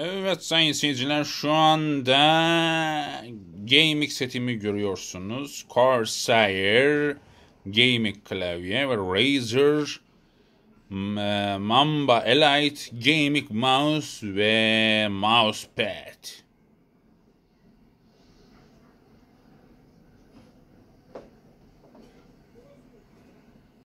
Evet sayın seyirciler şu anda Gaming setimi görüyorsunuz. Corsair Gaming klavye ve Razer e, Mamba Elite Gaming mouse ve mousepad.